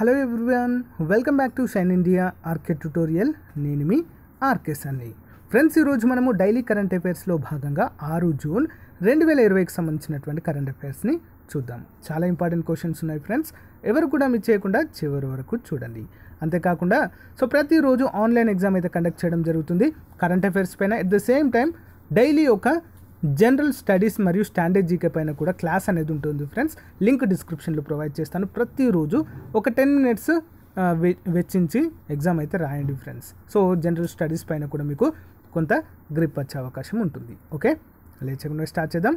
hello everyone welcome back to Shine India RK tutorial నేను మీ RK's అండి friends ఈరోజు మనము డైలీ కరెంట్ అఫైర్స్లో భాగంగా ఆరు జూన్ రెండు వేల ఇరవైకి సంబంధించినటువంటి కరెంట్ అఫైర్స్ని చూద్దాం చాలా ఇంపార్టెంట్ క్వశ్చన్స్ ఉన్నాయి ఫ్రెండ్స్ ఎవరు కూడా మిస్ చేయకుండా చివరి వరకు చూడండి అంతేకాకుండా సో ప్రతిరోజు ఆన్లైన్ ఎగ్జామ్ అయితే కండక్ట్ చేయడం జరుగుతుంది కరెంట్ అఫైర్స్ పైన at the same time daily ఒక జనరల్ స్టడీస్ మరియు స్టాండర్డ్ జీకే పైన కూడా క్లాస్ అనేది ఉంటుంది ఫ్రెండ్స్ లింక్ డిస్క్రిప్షన్లో ప్రొవైడ్ చేస్తాను ప్రతిరోజు ఒక టెన్ మినిట్స్ వెచ్చించి ఎగ్జామ్ అయితే రాయండి ఫ్రెండ్స్ సో జనరల్ స్టడీస్ పైన కూడా మీకు కొంత గ్రిప్ వచ్చే అవకాశం ఉంటుంది ఓకే లేచకుండా స్టార్ట్ చేద్దాం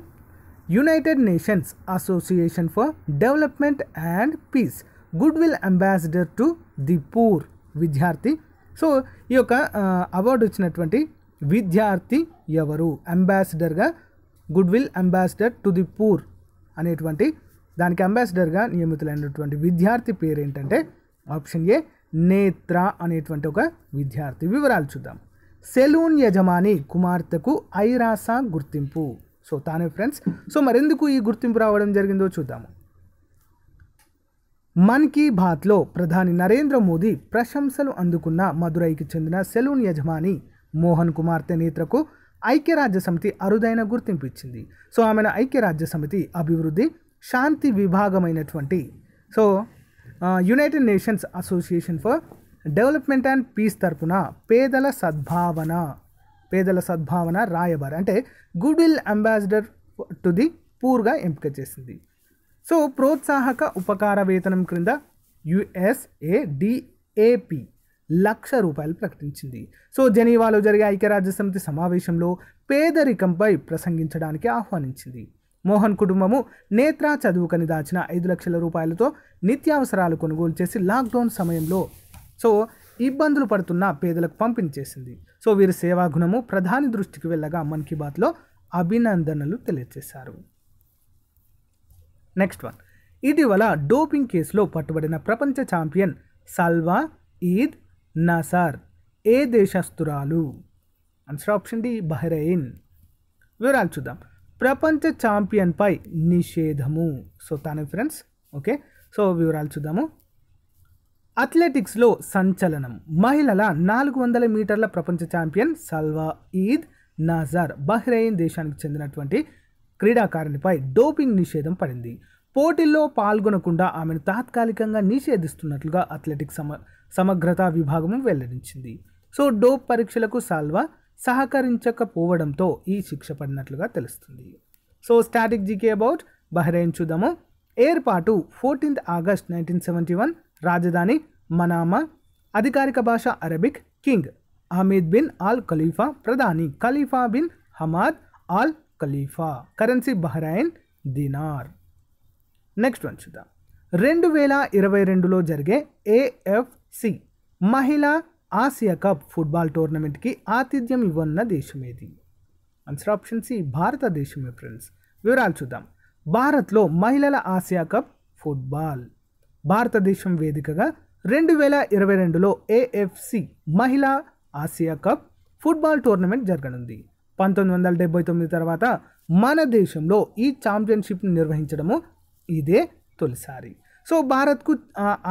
United Nations association for development and piece goodwill ambassador to the poor విద్యార్థి సో ఈ యొక్క అవార్డు వచ్చినటువంటి విద్యార్థి ఎవరు అంబాసిడర్గా goodwill ambassador to the poor అనేటువంటి దానికి అంబాసిడర్గా నియమితులైనటువంటి విద్యార్థి పేరు ఏంటంటే ఆప్షన్ ఏ నేత్ర అనేటువంటి ఒక విద్యార్థి వివరాలు చూద్దాం సెలూన్ యజమాని కుమార్తెకు ఐరాస గుర్తింపు సో తానే ఫ్రెండ్స్ సో మరెందుకు ఈ గుర్తింపు రావడం జరిగిందో చూద్దాము మన్ కీ బాత్లో ప్రధాని నరేంద్ర మోదీ ప్రశంసలు అందుకున్న మదురైకి చెందిన సెలూన్ యజమాని మోహన్ కుమార్తె నేత్రకు ఐక్యరాజ్య సమితి అరుదైన గుర్తింపు ఇచ్చింది సో ఆమెను ఐక్యరాజ్య సమితి అభివృద్ధి శాంతి విభాగమైనటువంటి so United Nations association for development and Peace తరపున పేదల సద్భావన పేదల సద్భావన రాయబారి అంటే goodwill ambassador to the పూర్గా ఎంపిక చేసింది సో ప్రోత్సాహక ఉపకార వేతనం క్రింద యుఎస్ఏ డిఏపి లక్ష రూపాయలు ప్రకటించింది సో జెనీవాలో జరిగే ఐక్యరాజ్యసమితి సమావేశంలో పేదరికంపై ప్రసంగించడానికి ఆహ్వానించింది మోహన్ కుటుంబము నేత్ర చదువుకని దాచిన ఐదు లక్షల రూపాయలతో నిత్యావసరాలు కొనుగోలు చేసి లాక్డౌన్ సమయంలో సో ఇబ్బందులు పడుతున్న పేదలకు పంపిణీ చేసింది సో వీరి సేవా గుణము ప్రధాని దృష్టికి వెళ్ళగా మన్ కీ బాత్లో అభినందనలు తెలియజేశారు నెక్స్ట్ వన్ ఇటీవల డోపింగ్ కేసులో పట్టుబడిన ప్రపంచ champion Salwa Eid Naser ఏ దేశస్తురాలు ఆన్సర్ ఆప్షన్ డి బహ్రెయిన్ వివరాలు చూద్దాం ప్రపంచ ఛాంపియన్పై నిషేధము సో తానే ఫ్రెండ్స్ ఓకే సో వివరాలు చూద్దాము అథ్లెటిక్స్లో సంచలనం మహిళల నాలుగు వందల మీటర్ల ప్రపంచ ఛాంపియన్ సల్వా ఈద్ నజార్ బహ్రెయిన్ దేశానికి చెందినటువంటి క్రీడాకారునిపై డోపింగ్ నిషేధం పడింది పోటీల్లో పాల్గొనకుండా ఆమెను తాత్కాలికంగా నిషేధిస్తున్నట్లుగా అథ్లెటిక్స్ సమ సమగ్రత విభాగము వెల్లడించింది సో డోప్ పరీక్షలకు సాల్వా సహకరించకపోవడంతో ఈ శిక్ష పడినట్లుగా తెలుస్తుంది so static GK about Bahrain చూద్దాము ఏర్పాటు fourteenth August nineteen seventy one రాజధాని మనామా అధికారిక భాష Arabic king Ahmed bin Al Khalifa ప్రధాని Khalifa bin Hamad Al Khalifa currency Bahrain dinar next one చూద్దాం రెండు వేల ఇరవై రెండులో జరిగే ఏఎఫ్ సి మహిళా ఆసియా కప్ ఫుట్బాల్ టోర్నమెంట్కి ఆతిథ్యం ఇవ్వన్న దేశం ఏది ఆన్సర్ ఆప్షన్ సి భారతదేశమే ఫ్రెండ్స్ వివరాలు చూద్దాం భారత్లో మహిళల ఆసియా కప్ ఫుట్బాల్ భారతదేశం వేదికగా రెండు వేల ఇరవై రెండులో ఏఎఫ్సి మహిళా ఆసియా కప్ ఫుట్బాల్ టోర్నమెంట్ జరగనుంది పంతొమ్మిది వందల డెబ్బై తొమ్మిది తర్వాత మన దేశంలో ఈ ఛాంపియన్షిప్ నిర్వహించడము ఇదే తొలిసారి సో భారత్కు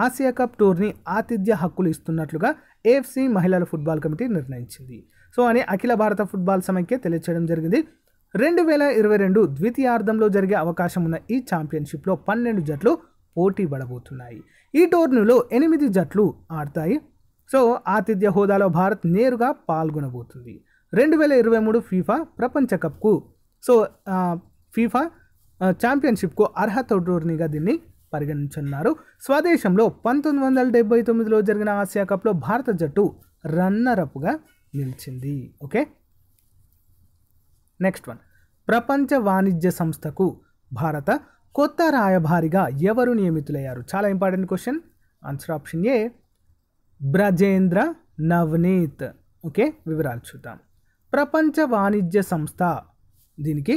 ఆసియా కప్ టూర్ని ఆతిథ్య హక్కులు ఇస్తున్నట్లుగా ఏఎఫ్సి మహిళల ఫుట్బాల్ కమిటీ నిర్ణయించింది సో అని అఖిల భారత ఫుట్బాల్ సమైక్య తెలియచేయడం జరిగింది రెండు వేల ఇరవై రెండు ద్వితీయార్థంలో జరిగే అవకాశం ఉన్న ఈ ఛాంపియన్షిప్లో పన్నెండు జట్లు పోటీ పడబోతున్నాయి ఈ టోర్నీలో ఎనిమిది జట్లు ఆడతాయి సో ఆతిథ్య హోదాలో భారత్ నేరుగా పాల్గొనబోతుంది రెండు వేల ఇరవై మూడు ఫీఫా ప్రపంచ కప్కు సో ఫీఫా ఛాంపియన్షిప్కు అర్హత టోర్నీగా దీన్ని పరిగణించనున్నారు స్వదేశంలో పంతొమ్మిది వందల డెబ్బై తొమ్మిదిలో జరిగిన ఆసియా కప్లో భారత జట్టు రన్నరప్గా నిలిచింది ఓకే నెక్స్ట్ వన్ ప్రపంచ వాణిజ్య సంస్థకు భారత కొత్త రాయభారిగా ఎవరు నియమితులయ్యారు చాలా important question answer option A Brajendra Navneet okay వివరాలు చూద్దాం ప్రపంచ వాణిజ్య సంస్థ దీనికి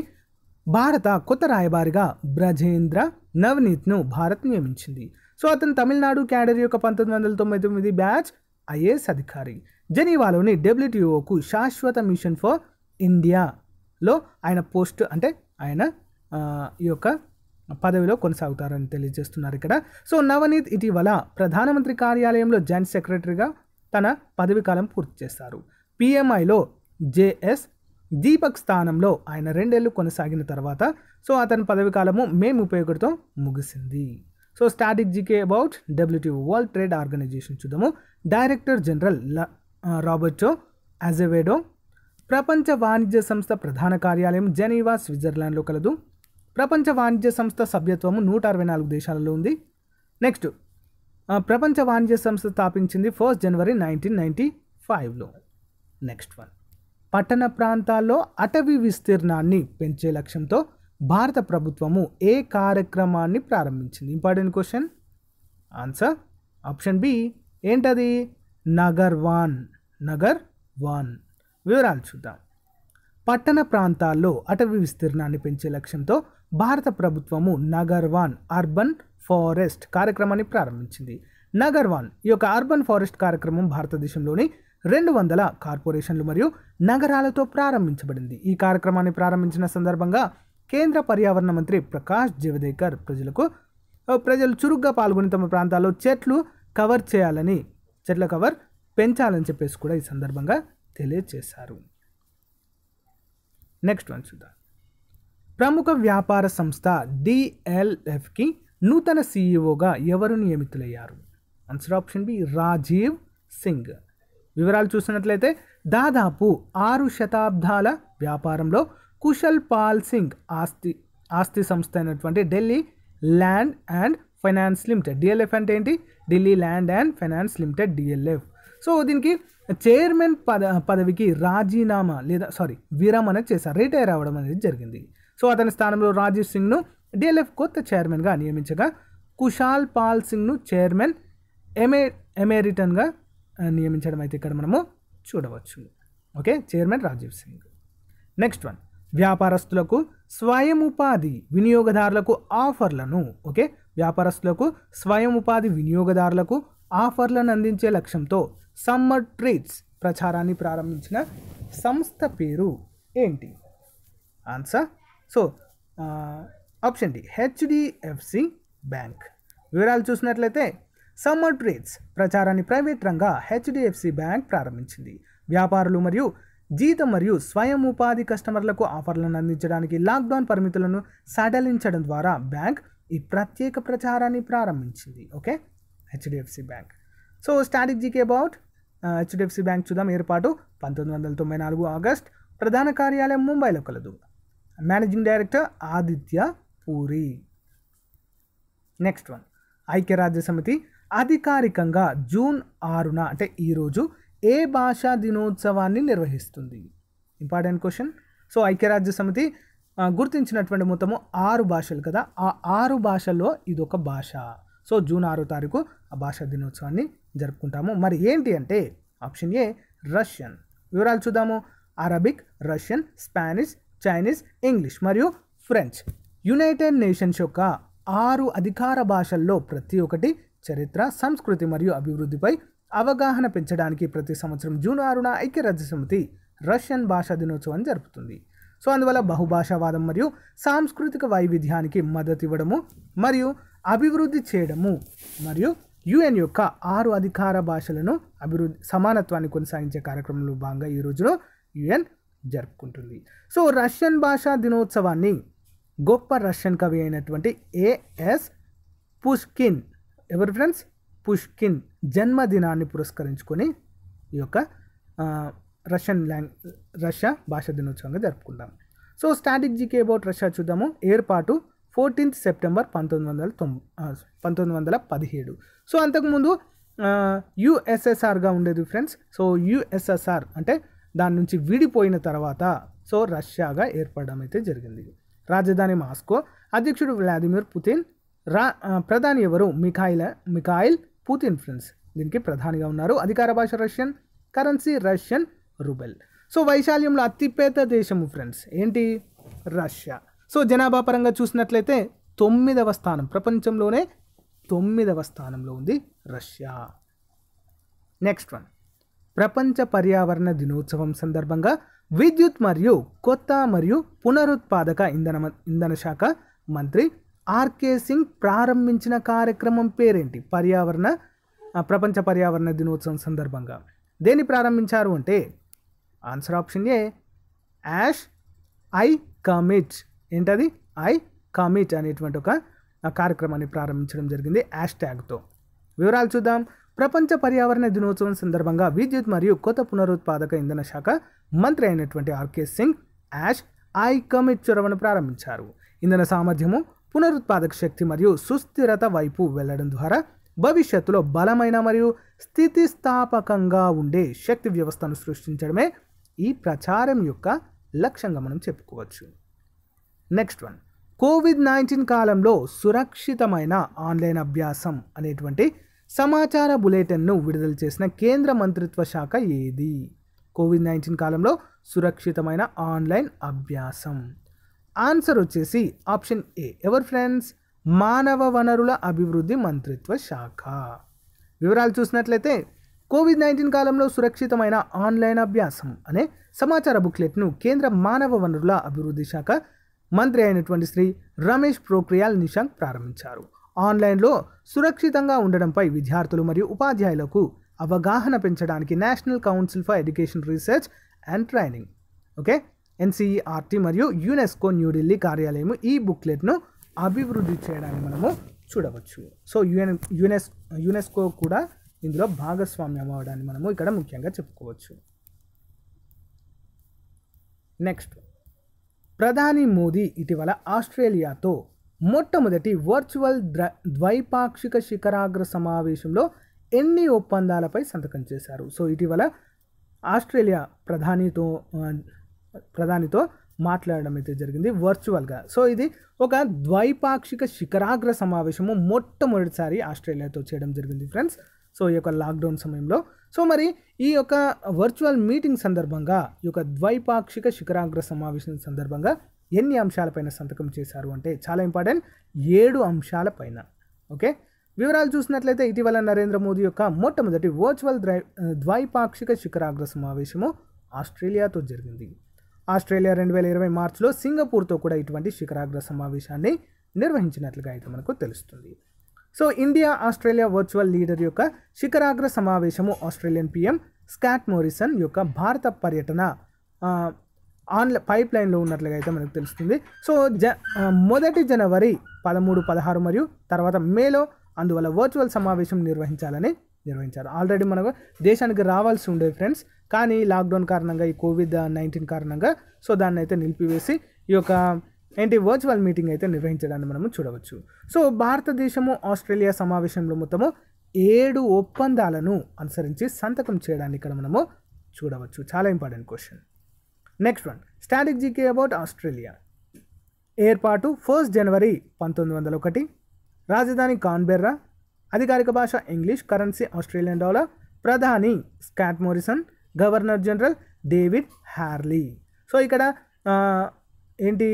భారత కొత్త రాయబారిగా బ్రజేంద్ర నవనీత్ను భారత్ నియమించింది సో అతను తమిళనాడు క్యాడర్ యొక్క పంతొమ్మిది వందల తొంభై తొమ్మిది బ్యాచ్ ఐఏఎస్ అధికారి జెనీవాలోని డబ్ల్యూటీఓకు శాశ్వత మిషన్ ఫర్ ఇండియాలో ఆయన పోస్ట్ అంటే ఆయన ఈ యొక్క పదవిలో కొనసాగుతారని తెలియజేస్తున్నారు ఇక్కడ సో నవనీత్ ఇటీవల ప్రధానమంత్రి కార్యాలయంలో జాయింట్ సెక్రటరీగా తన పదవీ కాలం పూర్తి చేస్తారు పిఎంఐలో జేఎస్ దీపక్ స్థానంలో ఆయన రెండేళ్లు కొనసాగిన తర్వాత సో అతని పదవికాలము మే ముప్పై ఒకటితో ముగిసింది so static GK about WT world trade organization చూద్దాము డైరెక్టర్ జనరల్ రాబర్టో అజెవేడో ప్రపంచ వాణిజ్య సంస్థ ప్రధాన కార్యాలయం జెనీవా స్విట్జర్లాండ్లో కలదు ప్రపంచ వాణిజ్య సంస్థ సభ్యత్వము నూట అరవై నాలుగు దేశాలలో ఉంది నెక్స్ట్ ప్రపంచ వాణిజ్య సంస్థ స్థాపించింది ఫస్ట్ జనవరి నైన్టీన్ నైంటీ ఫైవ్లో నెక్స్ట్ వన్ పట్టణ ప్రాంతాల్లో అటవీ విస్తీర్ణాన్ని పెంచే లక్ష్యంతో భారత ప్రభుత్వము ఏ కార్యక్రమాన్ని ప్రారంభించింది important question answer option B ఏంటది నగర్ వాన్ నగర్ వాన్ వివరాలు చూద్దాం పట్టణ ప్రాంతాల్లో అటవీ విస్తీర్ణాన్ని పెంచే లక్ష్యంతో భారత ప్రభుత్వము నగర్ వాన్ అర్బన్ ఫారెస్ట్ కార్యక్రమాన్ని ప్రారంభించింది నగర్ వన్ ఈ యొక్క అర్బన్ ఫారెస్ట్ కార్యక్రమం భారతదేశంలోని రెండు వందల కార్పొరేషన్లు మరియు నగరాలతో ప్రారంభించబడింది ఈ కార్యక్రమాన్ని ప్రారంభించిన సందర్భంగా కేంద్ర పర్యావరణ మంత్రి ప్రకాష్ జవదేకర్ ప్రజలకు ప్రజలు చురుగ్గా పాల్గొని తమ ప్రాంతాల్లో చెట్లు కవర్ చేయాలని చెట్ల కవర్ పెంచాలని చెప్పేసి కూడా ఈ సందర్భంగా తెలియజేశారు నెక్స్ట్ వన్ చూద్దాం ప్రముఖ వ్యాపార సంస్థ డిఎల్ఎఫ్కి నూతన సీఈఓగా ఎవరు నియమితులయ్యారు answer option B Rajiv Singh వివరాలు చూసినట్లయితే దాదాపు ఆరు శతాబ్దాల వ్యాపారంలో కుశల్ పాల్ సింగ్ ఆస్తి ఆస్తి సంస్థ అయినటువంటి Delhi land and finance limited DLF అంటే ఏంటి Delhi land and finance limited DLF so దీనికి చైర్మన్ పద పదవికి రాజీనామా లేదా సారీ విరమణ చేశారు రిటైర్ అవ్వడం అనేది జరిగింది సో అతని స్థానంలో రాజీవ్ సింగ్ను డిఎల్ఎఫ్ కొత్త చైర్మన్గా నియమించగా కుషాల్ పాల్ సింగ్ను చైర్మన్ ఎమే ఎమెరిటన్గా నియమించడం అయితే ఇక్కడ మనము చూడవచ్చు okay chairman Rajiv Singh next one వ్యాపారస్తులకు స్వయం ఉపాధి వినియోగదారులకు ఆఫర్లను ఓకే వ్యాపారస్తులకు స్వయం ఉపాధి వినియోగదారులకు ఆఫర్లను అందించే లక్ష్యంతో సమ్మర్ ట్రీట్స్ ప్రచారాన్ని ప్రారంభించిన సంస్థ పేరు ఏంటి answer so option D HDFC bank వివరాలు చూసినట్లయితే సమ్మర్ ట్రేడ్స్ ప్రచారాన్ని ప్రైవేట్ రంగ హెచ్డిఎఫ్సి బ్యాంక్ ప్రారంభించింది వ్యాపారులు మరియు జీతం మరియు స్వయం ఉపాధి కస్టమర్లకు ఆఫర్లను అందించడానికి లాక్డౌన్ పరిమితులను సడలించడం ద్వారా బ్యాంక్ ఈ ప్రత్యేక ప్రచారాన్ని ప్రారంభించింది ఓకే హెచ్డిఎఫ్సి బ్యాంక్ సో స్ట్రాటజీకి అబౌట్ హెచ్డిఎఫ్సి బ్యాంక్ చూద్దాం ఏర్పాటు పంతొమ్మిది వందల తొంభై నాలుగు ఆగస్ట్ ప్రధాన కార్యాలయం ముంబైలో కలదు managing director Aditya Puri next one ఐక్యరాజ్య సమితి అధికారికంగా జూన్ ఆరున అంటే ఈరోజు ఏ భాషా దినోత్సవాన్ని నిర్వహిస్తుంది ఇంపార్టెంట్ క్వశ్చన్ సో ఐక్యరాజ్య సమితి గుర్తించినటువంటి మొత్తము ఆరు భాషలు కదా ఆ ఆరు భాషల్లో ఇదొక భాష సో జూన్ ఆరో తారీఖు ఆ భాషా దినోత్సవాన్ని జరుపుకుంటాము మరి ఏంటి అంటే ఆప్షన్ ఏ రష్యన్ వివరాలు చూద్దాము Arabic Russian Spanish Chinese English మరియు ఫ్రెంచ్ యునైటెడ్ నేషన్స్ యొక్క ఆరు అధికార భాషల్లో ప్రతి ఒక్కటి చరిత్ర సంస్కృతి మరియు అభివృద్ధిపై అవగాహన పెంచడానికి ప్రతి సంవత్సరం జూన్ ఆరున ఐక్యరాజ్య సమితి రష్యన్ భాషా దినోత్సవం జరుపుతుంది సో అందువల్ల బహుభాషావాదం మరియు సాంస్కృతిక వైవిధ్యానికి మద్దతు ఇవ్వడము మరియు అభివృద్ధి చేయడము మరియు యుఎన్ యొక్క ఆరు అధికార భాషలను అభివృద్ధి సమానత్వాన్ని కొనసాగించే కార్యక్రమంలో భాగంగా ఈ రోజున యుఎన్ జరుపుకుంటుంది సో రష్యన్ భాషా దినోత్సవాన్ని గొప్ప రష్యన్ కవి అయినటువంటి ఏఎస్ పుష్కిన్ ఎవరు ఫ్రెండ్స్ పుష్కిన్ జన్మదినాన్ని పురస్కరించుకొని ఈ యొక్క రష్యన్ లాంగ్ రష్యా భాష దినోత్సవంగా జరుపుకుంటాం so static GK about Russia చూద్దాము ఏర్పాటు ఫోర్టీన్త్ సెప్టెంబర్ పంతొమ్మిది వందల తొమ్ పంతొమ్మిది వందల పదిహేడు సో అంతకుముందు యుఎస్ఎస్ఆర్గా ఉండేది ఫ్రెండ్స్ సో యుఎస్ఎస్ఆర్ అంటే దాని నుంచి విడిపోయిన తర్వాత సో రష్యాగా ఏర్పడడం అయితే జరిగింది రాజధాని మాస్కో అధ్యక్షుడు వ్లాదిమిర్ పుతిన్ రా ప్రధాని ఎవరు మిఖాయిల్ మిఖాయిల్ పూతిన్ ఫ్రెండ్స్ దీనికి ప్రధానిగా ఉన్నారు అధికార భాష Russian currency Russian rouble so వైశాల్యంలో అతిపెద్ద దేశము ఫ్రెండ్స్ ఏంటి రష్యా సో జనాభా పరంగా చూసినట్లయితే తొమ్మిదవ స్థానం ప్రపంచంలోనే తొమ్మిదవ స్థానంలో ఉంది రష్యా నెక్స్ట్ వన్ ప్రపంచ పర్యావరణ దినోత్సవం సందర్భంగా విద్యుత్ మరియు కొత్త మరియు పునరుత్పాదక ఇంధన ఇంధన శాఖ మంత్రి ఆర్కే సింగ్ ప్రారంభించిన కార్యక్రమం పేరేంటి పర్యావరణ ప్రపంచ పర్యావరణ దినోత్సవం సందర్భంగా దేన్ని ప్రారంభించారు అంటే answer option A hash I commit ఏంటది ఐ కమిట్ అనేటువంటి ఒక కార్యక్రమాన్ని ప్రారంభించడం జరిగింది యాష్ ట్యాగ్తో వివరాలు చూద్దాం ప్రపంచ పర్యావరణ దినోత్సవం సందర్భంగా విద్యుత్ మరియు కొత్త పునరుత్పాదక ఇంధన శాఖ మంత్రి అయినటువంటి RK Singh hash I commit చొరవను ప్రారంభించారు ఇంధన సామర్థ్యము పునరుత్పాదక శక్తి మరియు సుస్థిరత వైపు వెళ్లడం ద్వారా భవిష్యత్తులో బలమైన మరియు స్థితిస్థాపకంగా ఉండే శక్తి వ్యవస్థను సృష్టించడమే ఈ ప్రచారం యొక్క లక్ష్యంగా మనం చెప్పుకోవచ్చు నెక్స్ట్ వన్ కోవిడ్ నైన్టీన్ కాలంలో సురక్షితమైన ఆన్లైన్ అభ్యాసం అనేటువంటి సమాచార బులెటిన్ను విడుదల చేసిన కేంద్ర మంత్రిత్వ శాఖ ఏది కోవిడ్ నైన్టీన్ కాలంలో సురక్షితమైన ఆన్లైన్ అభ్యాసం ఆన్సర్ వచ్చేసి ఆప్షన్ ఏ ఎవరు ఫ్రెండ్స్ మానవ వనరుల అభివృద్ధి మంత్రిత్వ శాఖ వివరాలు చూసినట్లయితే కోవిడ్ నైన్టీన్ కాలంలో సురక్షితమైన ఆన్లైన్ అభ్యాసం అనే సమాచార బుక్లెట్ను కేంద్ర మానవ వనరుల అభివృద్ధి శాఖ మంత్రి అయినటువంటి శ్రీ రమేష్ ప్రోక్రియాల్ నిశాంక్ ప్రారంభించారు ఆన్లైన్లో సురక్షితంగా ఉండడంపై విద్యార్థులు మరియు ఉపాధ్యాయులకు అవగాహన పెంచడానికి national council for education research and training okay NCERT మరియు యునెస్కో న్యూఢిల్లీ కార్యాలయం ఈ బుక్లెట్ను అభివృద్ధి చేయడాన్ని మనము చూడవచ్చు సో యునె యునెస్ యునెస్కో కూడా ఇందులో భాగస్వామ్యం అవ్వడాన్ని మనము ఇక్కడ ముఖ్యంగా చెప్పుకోవచ్చు నెక్స్ట్ ప్రధాని మోదీ ఇటీవల ఆస్ట్రేలియాతో మొట్టమొదటి వర్చువల్ ద్ర ద్వైపాక్షిక శిఖరాగ్ర సమావేశంలో ఎన్ని ఒప్పందాలపై సంతకం చేశారు సో ఇటీవల ఆస్ట్రేలియా ప్రధానితో ప్రధానితో మాట్లాడడం అయితే జరిగింది వర్చువల్గా సో ఇది ఒక ద్వైపాక్షిక శిఖరాగ్ర సమావేశము మొట్టమొదటిసారి ఆస్ట్రేలియాతో చేయడం జరిగింది ఫ్రెండ్స్ సో ఈ యొక్క లాక్డౌన్ సమయంలో సో మరి ఈ యొక్క వర్చువల్ మీటింగ్ సందర్భంగా ఈ యొక్క ద్వైపాక్షిక శిఖరాగ్ర సమావేశం సందర్భంగా ఎన్ని అంశాలపైన సంతకం చేశారు అంటే చాలా ఇంపార్టెంట్ ఏడు అంశాలపైన ఓకే వివరాలు చూసినట్లయితే ఇటీవల నరేంద్ర మోదీ యొక్క మొట్టమొదటి వర్చువల్ ద్వైపాక్షిక శిఖరాగ్ర సమావేశము ఆస్ట్రేలియాతో జరిగింది ఆస్ట్రేలియా రెండు వేల ఇరవై మార్చిలో సింగపూర్తో కూడా ఇటువంటి శిఖరాగ్ర సమావేశాన్ని నిర్వహించినట్లుగా అయితే మనకు తెలుస్తుంది so India Australia virtual leader యొక్క శిఖరాగ్ర సమావేశము ఆస్ట్రేలియన్ పీఎం స్కాట్ మోరిసన్ యొక్క భారత పర్యటన ఆన్ల పైప్ లైన్లో ఉన్నట్లుగా అయితే మనకు తెలుస్తుంది సో జ మొదటి జనవరి పదమూడు పదహారు మరియు తర్వాత మేలో అందువల్ల వర్చువల్ సమావేశం నిర్వహించాలని నిర్వహించారు ఆల్రెడీ మనకు దేశానికి రావాల్సి ఉండే ఫ్రెండ్స్ కానీ లాక్డౌన్ కారణంగా ఈ కోవిడ్ నైన్టీన్ కారణంగా సో దాన్ని అయితే నిలిపివేసి ఈ యొక్క ఏంటి వర్చువల్ మీటింగ్ అయితే నిర్వహించడాన్ని మనము చూడవచ్చు సో భారతదేశము ఆస్ట్రేలియా సమావేశంలో మొత్తము ఏడు ఒప్పందాలను అనుసరించి సంతకం చేయడాన్ని ఇక్కడ మనము చూడవచ్చు చాలా important question next one static GK about Australia ఏర్పాటు ఫస్ట్ జనవరి పంతొమ్మిది వందల ఒకటి రాజధాని కాన్బెర్రా అధికారిక భాష ఇంగ్లీష్ కరెన్సీ ఆస్ట్రేలియన్ డాలర్ ప్రధాని Scott Morrison governor general David Hurley so ఇక్కడ ఏంటి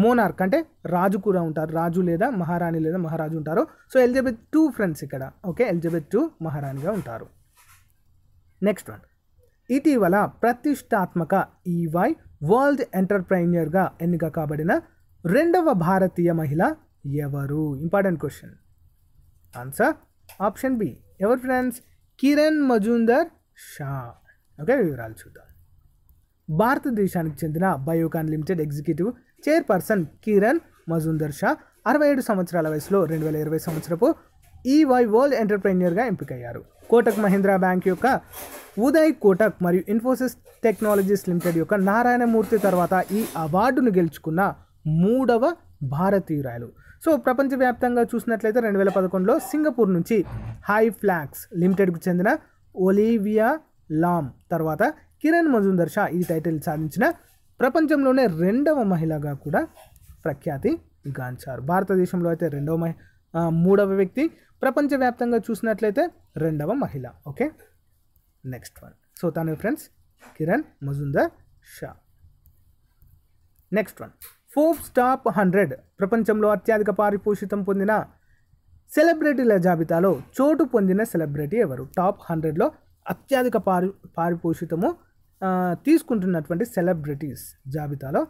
మోనార్క్ అంటే రాజు కూడా ఉంటారు రాజు లేదా మహారాణి లేదా మహారాజు ఉంటారు సో ఎలిజబెత్ టూ ఫ్రెండ్స్ ఇక్కడ ఓకే ఎలిజబెత్ టూ మహారాణిగా ఉంటారు నెక్స్ట్ వన్ ఇటీవల ప్రతిష్టాత్మక ఈవై e వరల్డ్ ఎంటర్ప్రైన్యర్గా ఎన్నిక కాబడిన రెండవ భారతీయ మహిళ ఎవరు important question answer option B ఎవరు ఫ్రెండ్స్ కిరణ్ మజుందర్ షా ఓకే వివరాలు చూద్దాం భారతదేశానికి చెందిన Biocon limited executive chairperson Kiran Majumdar Shaw అరవై ఏడు సంవత్సరాల వయసులో రెండు వేల ఇరవై సంవత్సరపు ఈవై వరల్డ్ ఎంటర్ప్రెన్యూర్గా ఎంపికయ్యారు కోటక్ మహీంద్రా బ్యాంక్ యొక్క ఉదయ్ కోటక్ మరియు ఇన్ఫోసిస్ టెక్నాలజీస్ లిమిటెడ్ యొక్క నారాయణమూర్తి తర్వాత ఈ అవార్డును గెలుచుకున్న మూడవ భారతీయురాయలు సో ప్రపంచవ్యాప్తంగా చూసినట్లయితే రెండు వేల పదకొండులో సింగపూర్ నుంచి హై ఫ్లాక్స్ లిమిటెడ్కు చెందిన ఒలీవియా లామ్ తర్వాత కిరణ్ మజుందర్ షా ఈ టైటిల్ సాధించిన ప్రపంచంలోనే రెండవ మహిళగా కూడా ప్రఖ్యాతి గాంచారు భారతదేశంలో అయితే రెండవ మహి మూడవ వ్యక్తి ప్రపంచవ్యాప్తంగా చూసినట్లయితే రెండవ మహిళ ఓకే నెక్స్ట్ వన్ సో తాను friends Kiran Majumdar Shaw next one Forbes top hundred ప్రపంచంలో అత్యధిక పారిపోషితం పొందిన సెలబ్రిటీల జాబితాలో చోటు పొందిన సెలబ్రిటీ ఎవరు టాప్ హండ్రెడ్లో అత్యధిక పారి పారిపోషితము తీసుకుంటున్నటువంటి సెలబ్రిటీస్ జాబితాలో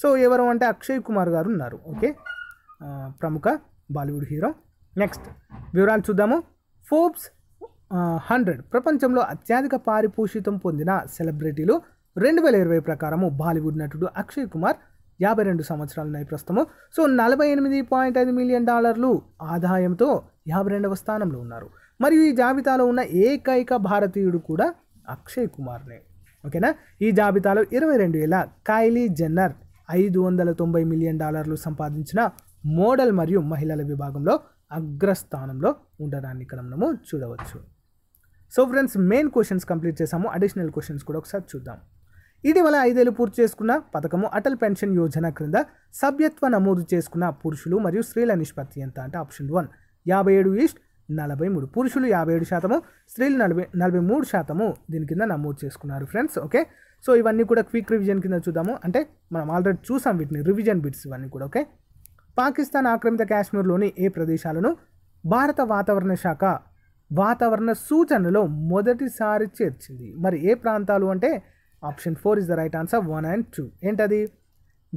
సో ఎవరు అంటే అక్షయ్ కుమార్ గారు ఉన్నారు ఓకే ప్రముఖ బాలీవుడ్ హీరో నెక్స్ట్ వివరాలు చూద్దాము ఫోర్బ్స్ హండ్రెడ్ ప్రపంచంలో అత్యధిక పారిపోషితం పొందిన సెలబ్రిటీలు రెండు వేల ఇరవై ప్రకారము బాలీవుడ్ నటుడు అక్షయ్ కుమార్ యాభై రెండు సంవత్సరాలు ఉన్నాయి ప్రస్తుతము సో నలభై ఎనిమిది పాయింట్ ఐదు మిలియన్ డాలర్లు ఆదాయంతో యాభై రెండవ స్థానంలో ఉన్నారు మరియు ఈ జాబితాలో ఉన్న ఏకైక భారతీయుడు కూడా అక్షయ్ కుమార్నే ఓకేనా ఈ జాబితాలో ఇరవై రెండు వేల కైలీ జెన్నర్ ఐదు వందల తొంభై మిలియన్ డాలర్లు సంపాదించిన మోడల్ మరియు మహిళల విభాగంలో అగ్రస్థానంలో ఉండడాన్ని ఇక్కడ మనము చూడవచ్చు so friends main questions complete చేసాము అడిషనల్ క్వశ్చన్స్ కూడా ఒకసారి చూద్దాం ఇటీవల ఐదేళ్ళు పూర్తి చేసుకున్న పథకము అటల్ పెన్షన్ యోజన క్రింద సభ్యత్వ నమోదు చేసుకున్న పురుషులు మరియు స్త్రీల నిష్పత్తి ఎంత అంటే ఆప్షన్ వన్ యాభై ఏడు ఈస్ట్ నలభై మూడు పురుషులు యాభై ఏడు శాతము స్త్రీలు నలభై నలభై మూడు శాతము దీని కింద నమోదు చేసుకున్నారు ఫ్రెండ్స్ ఓకే సో ఇవన్నీ కూడా క్విక్ రివిజన్ కింద చూద్దాము అంటే మనం ఆల్రెడీ చూసాం వీటిని రివిజన్ బిట్స్ ఇవన్నీ కూడా ఓకే పాకిస్తాన్ ఆక్రమిత కాశ్మీర్లోని ఏ ప్రదేశాలను భారత వాతావరణ శాఖ వాతావరణ సూచనలో మొదటిసారి చేర్చింది మరి ఏ ప్రాంతాలు అంటే option four is the right answer one and two ఏంటది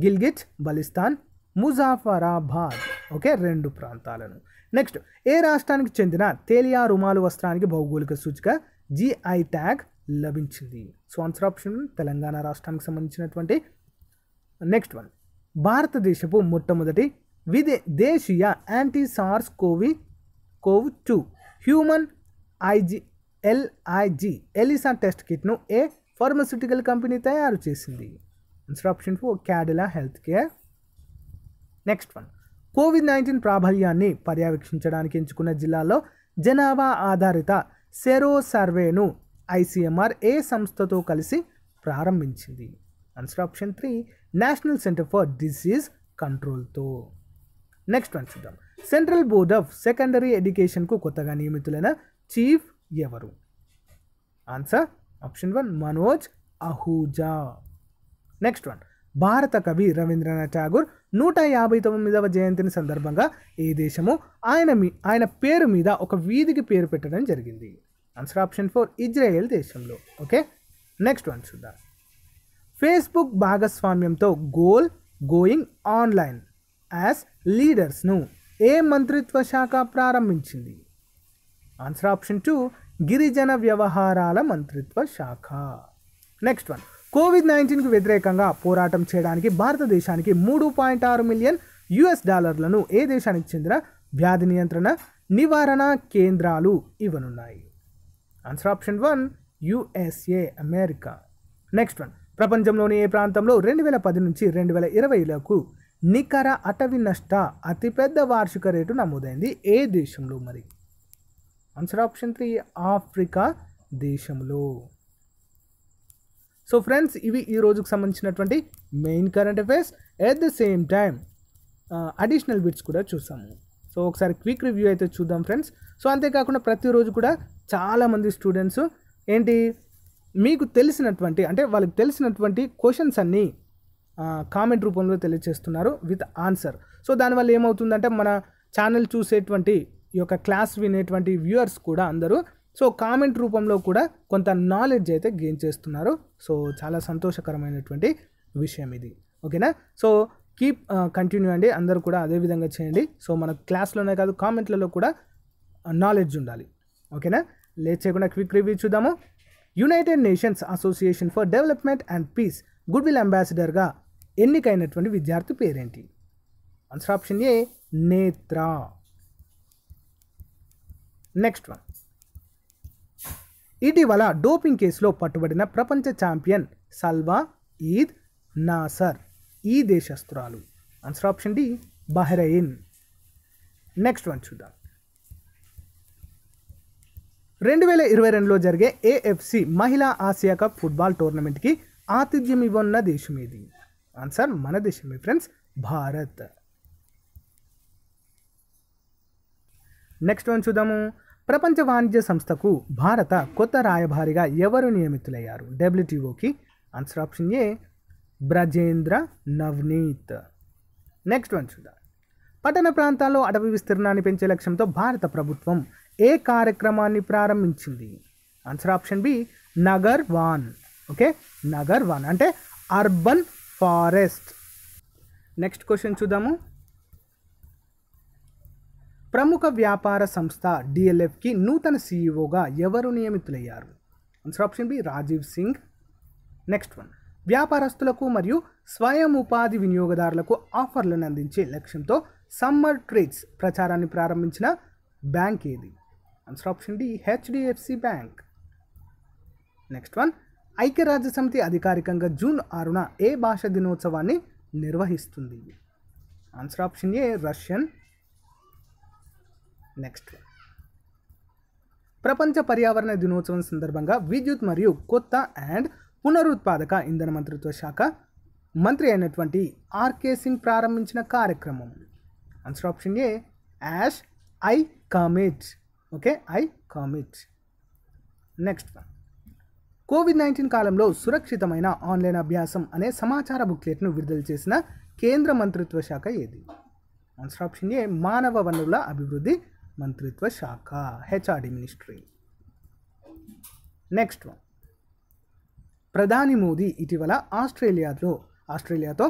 గిల్గిట్ బలిస్తాన్ ముజాఫరాబాద్ ఓకే రెండు ప్రాంతాలను నెక్స్ట్ ఏ రాష్ట్రానికి చెందిన తేలియా రుమాలు వస్త్రానికి భౌగోళిక సూచిక జిఐ ట్యాగ్ లభించింది సో ఆన్సర్ ఆప్షన్ తెలంగాణ రాష్ట్రానికి సంబంధించినటువంటి నెక్స్ట్ వన్ భారతదేశపు మొట్టమొదటి విదే దేశీయ యాంటీ సార్స్ కోవి కోవ్ టూ హ్యూమన్ ఐజీ ఎల్ఐజి ఎలిసా టెస్ట్ కిట్ను ఏ ఫార్మస్యూటికల్ కంపెనీ తయారు చేసింది answer option four Cadila health care next one covid nineteen ప్రాబల్యాన్ని పర్యవేక్షించడానికి ఎంచుకున్న జిల్లాల్లో జనాభా ఆధారిత సెరో సర్వేను ఐసీఎంఆర్ ఏ సంస్థతో కలిసి ప్రారంభించింది answer option three national centre for disease కంట్రోల్తో నెక్స్ట్ వన్ చూద్దాం సెంట్రల్ బోర్డ్ ఆఫ్ సెకండరీ ఎడ్యుకేషన్కు కొత్తగా నియమితులైన చీఫ్ ఎవరు answer option one Manoj Ahuja next one భారత కవి రవీంద్రనాథ్ ఠాగూర్ నూట యాభై తొమ్మిదవ జయంతిని సందర్భంగా ఈ దేశము ఆయన మీ ఆయన పేరు మీద ఒక వీధికి పేరు పెట్టడం జరిగింది ఆన్సర్ ఆప్షన్ ఫోర్ ఇజ్రాయెల్ దేశంలో ఓకే నెక్స్ట్ వన్ చూద్దాం ఫేస్బుక్ భాగస్వామ్యంతో గోల్ గోయింగ్ ఆన్లైన్ యాజ్ లీడర్స్ను ఏ మంత్రిత్వ శాఖ ప్రారంభించింది ఆన్సర్ ఆప్షన్ టూ గిరిజన వ్యవహారాల మంత్రిత్వ శాఖ నెక్స్ట్ వన్ కోవిడ్ నైన్టీన్కు వ్యతిరేకంగా పోరాటం చేయడానికి భారతదేశానికి మూడు పాయింట్ ఆరు మిలియన్ యుఎస్ డాలర్లను ఏ దేశానికి చెందిన వ్యాధి నియంత్రణ నివారణ కేంద్రాలు ఇవ్వనున్నాయి answer option one USA America next one ప్రపంచంలోని ఏ ప్రాంతంలో రెండు వేల పది నుంచి రెండు వేల ఇరవైలకు నికర అటవీ నష్ట అతిపెద్ద వార్షిక రేటు నమోదైంది ఏ దేశంలో మరి ఆన్సర్ ఆప్షన్ త్రీ ఆఫ్రికా దేశంలో సో ఫ్రెండ్స్ ఇవి ఈ రోజుకు సంబంధించినటువంటి main current affairs at the same time additional bits కూడా చూసాము సో ఒకసారి క్విక్ రివ్యూ అయితే చూద్దాం ఫ్రెండ్స్ సో అంతేకాకుండా ప్రతిరోజు కూడా చాలామంది స్టూడెంట్స్ ఏంటి మీకు తెలిసినటువంటి అంటే వాళ్ళకి తెలిసినటువంటి క్వశ్చన్స్ అన్నీ కామెంట్ రూపంలో తెలియజేస్తున్నారు విత్ ఆన్సర్ సో దానివల్ల ఏమవుతుందంటే మన ఛానల్ చూసేటువంటి ఈ యొక్క క్లాస్ వినేటువంటి వ్యూవర్స్ కూడా అందరూ సో కామెంట్ రూపంలో కూడా కొంత నాలెడ్జ్ అయితే గెయిన్ చేస్తున్నారు సో చాలా సంతోషకరమైనటువంటి విషయం ఇది ఓకేనా సో కీప్ కంటిన్యూ uh, అండి అందరూ కూడా అదే విధంగా చేయండి సో మన క్లాస్లోనే కాదు కామెంట్లలో కూడా నాలెడ్జ్ uh, ఉండాలి ఓకేనా లేట్ చేయకుండా క్విక్ రివ్యూ చూద్దాము United Nations association for development and piece goodwill అంబాసిడర్గా ఎన్నికైనటువంటి విద్యార్థి పేరేంటి ఆన్సర్ ఆప్షన్ ఏ నేత్ర నెక్స్ట్ వన్ ఇటీవల డోపింగ్ కేసులో పట్టుబడిన ప్రపంచ ఛాంపియన్ సల్వా ఈద్ నాసర్ ఈ దేశస్తురాలు answer option D Bahrain next one చూద్దాం రెండు వేల ఇరవై రెండులో జరిగే ఏఎఫ్సి మహిళా ఆసియా కప్ ఫుట్బాల్ టోర్నమెంట్కి ఆతిథ్యం ఇవ్వన్న దేశం ఏది ఆన్సర్ మన దేశమే ఫ్రెండ్స్ భారత్ నెక్స్ట్ వన్ చూద్దాము ప్రపంచ వాణిజ్య సంస్థకు భారత కొత్త రాయబారిగా ఎవరు నియమితులయ్యారు డబ్ల్యూటీఓకి answer option A Brajendra Navneet next one చూద్దాం పట్టణ ప్రాంతాల్లో అటవీ విస్తీర్ణాన్ని పెంచే లక్ష్యంతో భారత ప్రభుత్వం ఏ కార్యక్రమాన్ని ప్రారంభించింది answer option B Nagar Van okay Nagar Van అంటే అర్బన్ ఫారెస్ట్ నెక్స్ట్ క్వశ్చన్ చూద్దాము ప్రముఖ వ్యాపార సంస్థ డిఎల్ఎఫ్కి నూతన సీఈఓగా ఎవరు నియమితులయ్యారు answer option B Rajiv Singh next one వ్యాపారస్తులకు మరియు స్వయం ఉపాధి వినియోగదారులకు ఆఫర్లను అందించే లక్ష్యంతో సమ్మర్ ట్రేడ్స్ ప్రచారాన్ని ప్రారంభించిన బ్యాంక్ ఏది answer option D HDFC bank next one ఐక్యరాజ్య సమితి అధికారికంగా జూన్ ఆరున ఏ భాష దినోత్సవాన్ని నిర్వహిస్తుంది answer option A Russian next ప్రపంచ పర్యావరణ దినోత్సవం సందర్భంగా విద్యుత్ మరియు కొత్త అండ్ పునరుత్పాదక ఇంధన మంత్రిత్వ శాఖ మంత్రి అయినటువంటి ఆర్కే సింగ్ ప్రారంభించిన కార్యక్రమం answer option A hash I commit okay I commit next covid nineteen కాలంలో సురక్షితమైన ఆన్లైన్ అభ్యాసం అనే సమాచార బుక్లెట్ను విడుదల చేసిన కేంద్ర మంత్రిత్వ శాఖ ఏది ఆన్సర్ ఆప్షన్ ఏ మానవ వనరుల అభివృద్ధి మంత్రిత్వ శాఖ హెచ్ఆర్డి మినిస్ట్రీ నెక్స్ట్ వన్ ప్రధాని మోదీ ఇటీవల ఆస్ట్రేలియాలో ఆస్ట్రేలియాతో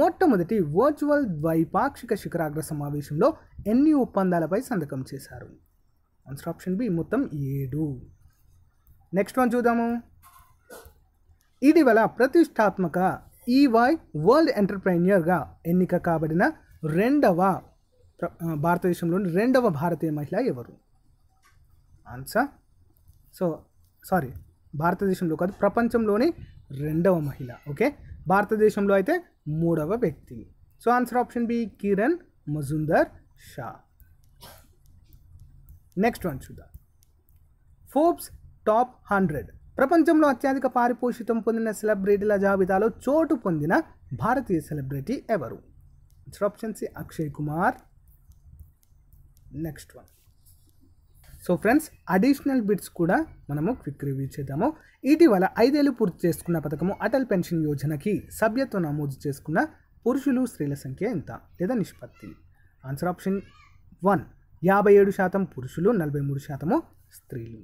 మొట్టమొదటి వర్చువల్ ద్వైపాక్షిక శిఖరాగ్ర సమావేశంలో ఎన్ని ఒప్పందాలపై సంతకం చేశారు ఆన్సర్ ఆప్షన్ బి మొత్తం ఏడు నెక్స్ట్ వన్ చూద్దాము ఇటీవల ప్రతిష్టాత్మక ఈవై వరల్డ్ ఎంటర్ప్రైన్యర్గా ఎన్నిక కాబడిన రెండవ భారతదేశంలోని రెండవ భారతీయ మహిళ ఎవరు ఆన్సర్ సో సారీ భారతదేశంలో కాదు ప్రపంచంలోని రెండవ మహిళ ఓకే భారతదేశంలో అయితే మూడవ వ్యక్తి so answer option B Kiran Majumdar Shaw next one చూద్దాం ఫోర్బ్స్ టాప్ హండ్రెడ్ ప్రపంచంలో అత్యధిక పారిపోషితం పొందిన సెలబ్రిటీల జాబితాలో చోటు పొందిన భారతీయ సెలబ్రిటీ ఎవరు option C Akshay Kumar next one so friends additional bits కూడా మనము క్విక్ రివ్యూ చేద్దాము ఇటీవల ఐదేళ్ళు పూర్తి చేసుకున్న పథకము అటల్ పెన్షన్ యోజనకి సభ్యత్వం నమోదు చేసుకున్న పురుషులు స్త్రీల సంఖ్య ఎంత లేదా నిష్పత్తి ఆన్సర్ ఆప్షన్ వన్ యాభై ఏడు శాతం పురుషులు నలభై మూడు శాతము స్త్రీలు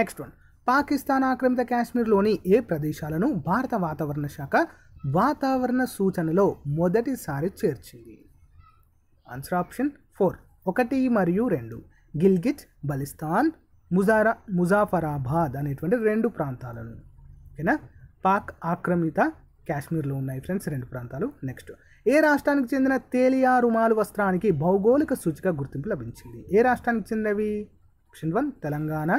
నెక్స్ట్ వన్ పాకిస్తాన్ ఆక్రమిత కాశ్మీర్లోని ఏ ప్రదేశాలను భారత వాతావరణ శాఖ వాతావరణ సూచనలో మొదటిసారి చేర్చింది ఆన్సర్ ఆప్షన్ ఫోర్ ఒకటి మరియు రెండు గిల్గిట్ బలిస్తాన్ ముజారా ముజాఫరాబాద్ అనేటువంటి రెండు ప్రాంతాలను ఓకేనా పాక్ ఆక్రమిత కాశ్మీర్లో ఉన్నాయి ఫ్రెండ్స్ రెండు ప్రాంతాలు నెక్స్ట్ ఏ రాష్ట్రానికి చెందిన తేలియా రుమాలు వస్త్రానికి భౌగోళిక సూచిక గుర్తింపు లభించింది ఏ రాష్ట్రానికి చెందినవి question one Telangana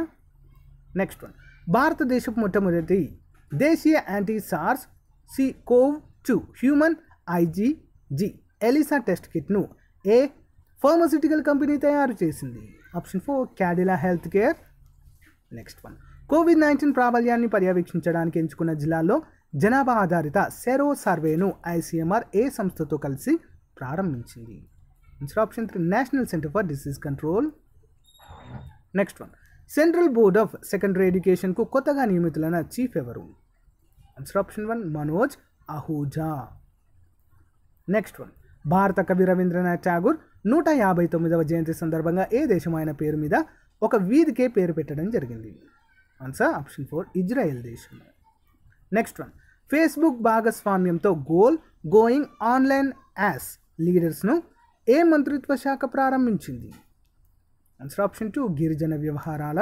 next one భారతదేశపు మొట్టమొదటి దేశీయ anti SARS C CoV two human IgG ELISA test కిట్ను ఏ ఫార్మాసిటికల్ కంపెనీ తయారు చేసింది option four Cadila health care next one covid nineteen ప్రాబల్యాన్ని పర్యవేక్షించడానికి ఎంచుకున్న జిల్లాల్లో జనాభా ఆధారిత సెరో సర్వేను ఐసీఎంఆర్ ఏ సంస్థతో కలిసి ప్రారంభించింది option three national centre for disease control next one central board of secondary ఎడ్యుకేషన్కు కొత్తగా నియమితులైన చీఫ్ ఎవరు answer option one Manoj Ahuja next one భారత కవి రవీంద్రనాథ్ ఠాగూర్ నూట యాభై తొమ్మిదవ జయంతి సందర్భంగా ఏ దేశం ఆయన పేరు మీద ఒక వీధికే పేరు పెట్టడం జరిగింది ఆన్సర్ ఆప్షన్ ఫోర్ ఇజ్రాయెల్ దేశం నెక్స్ట్ వన్ ఫేస్బుక్ భాగస్వామ్యంతో గోల్ గోయింగ్ ఆన్లైన్ యాస్ లీడర్స్ను ఏ మంత్రిత్వ శాఖ ప్రారంభించింది ఆన్సర్ ఆప్షన్ టూ గిరిజన వ్యవహారాల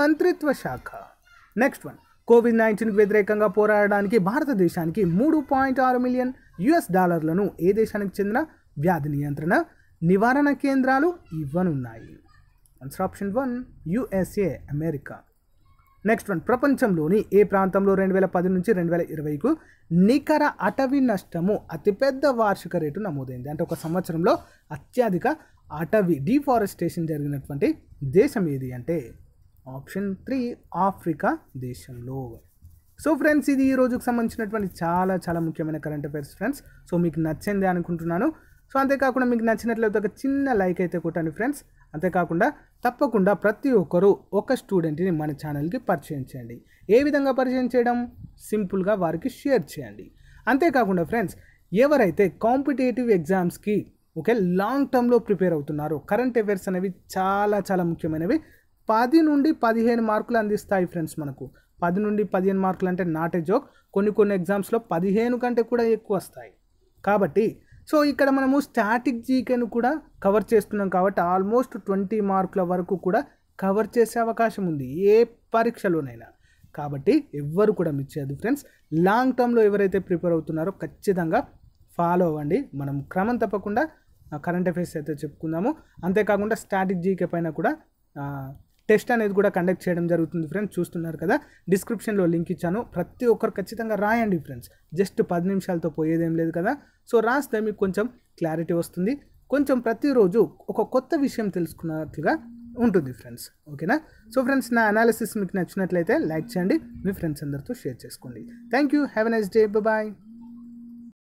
మంత్రిత్వ శాఖ నెక్స్ట్ వన్ కోవిడ్ నైన్టీన్కు వ్యతిరేకంగా పోరాడడానికి భారతదేశానికి మూడు పాయింట్ ఆరు మిలియన్ యుఎస్ డాలర్లను ఏ దేశానికి చెందిన వ్యాధి నియంత్రణ నివారణ కేంద్రాలు ఇవ్వనున్నాయి answer option one USA America next one ప్రపంచంలోని ఏ ప్రాంతంలో రెండు వేల పది నుంచి రెండు వేల ఇరవైకు నికర అటవీ నష్టము అతిపెద్ద వార్షిక రేటు నమోదైంది అంటే ఒక సంవత్సరంలో అత్యధిక అటవీ డిఫారెస్టేషన్ జరిగినటువంటి దేశం ఏది అంటే ఆప్షన్ త్రీ ఆఫ్రికా దేశంలో సో ఫ్రెండ్స్ ఇది ఈ రోజుకు సంబంధించినటువంటి చాలా చాలా ముఖ్యమైన కరెంట్ అఫైర్స్ ఫ్రెండ్స్ సో మీకు నచ్చింది అనుకుంటున్నాను సో అంతేకాకుండా మీకు నచ్చినట్లయితే ఒక చిన్న లైక్ అయితే కొట్టండి ఫ్రెండ్స్ అంతేకాకుండా తప్పకుండా ప్రతి ఒక్కరూ ఒక స్టూడెంట్ని మన ఛానల్కి పరిచయం చేయండి ఏ విధంగా పరిచయం చేయడం సింపుల్గా వారికి షేర్ చేయండి అంతేకాకుండా ఫ్రెండ్స్ ఎవరైతే కాంపిటేటివ్ ఎగ్జామ్స్కి ఓకే లాంగ్ టర్మ్లో ప్రిపేర్ అవుతున్నారో కరెంట్ అఫైర్స్ అనేవి చాలా చాలా ముఖ్యమైనవి పది నుండి పదిహేను మార్కులు అందిస్తాయి ఫ్రెండ్స్ మనకు పది నుండి పదిహేను మార్కులు అంటే నాట్ ఏ జోక్ కొన్ని కొన్ని ఎగ్జామ్స్లో పదిహేను కంటే కూడా ఎక్కువ వస్తాయి కాబట్టి సో ఇక్కడ మనము స్టాటిక్ జీకేను కూడా కవర్ చేస్తున్నాం కాబట్టి ఆల్మోస్ట్ ట్వంటీ మార్కుల వరకు కూడా కవర్ చేసే అవకాశం ఉంది ఏ పరీక్షలోనైనా కాబట్టి ఎవ్వరు కూడా మిస్ చేయదు ఫ్రెండ్స్ లాంగ్ టర్మ్లో ఎవరైతే ప్రిపేర్ అవుతున్నారో ఖచ్చితంగా ఫాలో అవ్వండి మనం క్రమం తప్పకుండా కరెంట్ అఫైర్స్ అయితే చెప్పుకుందాము అంతేకాకుండా జీకే పైన కూడా టెస్ట్ అనేది కూడా కండక్ట్ చేయడం జరుగుతుంది ఫ్రెండ్స్ చూస్తున్నారు కదా డిస్క్రిప్షన్లో లింక్ ఇచ్చాను ప్రతి ఒక్కరు ఖచ్చితంగా రాయండి ఫ్రెండ్స్ జస్ట్ పది నిమిషాలతో పోయేదేం లేదు కదా సో రాస్తే మీకు కొంచెం క్లారిటీ వస్తుంది కొంచెం ప్రతిరోజు ఒక కొత్త విషయం తెలుసుకున్నట్లుగా ఉంటుంది ఫ్రెండ్స్ ఓకేనా సో ఫ్రెండ్స్ నా అనాలిసిస్ మీకు నచ్చినట్లయితే లైక్ చేయండి మీ ఫ్రెండ్స్ అందరితో షేర్ చేసుకోండి thank you have a nice day bye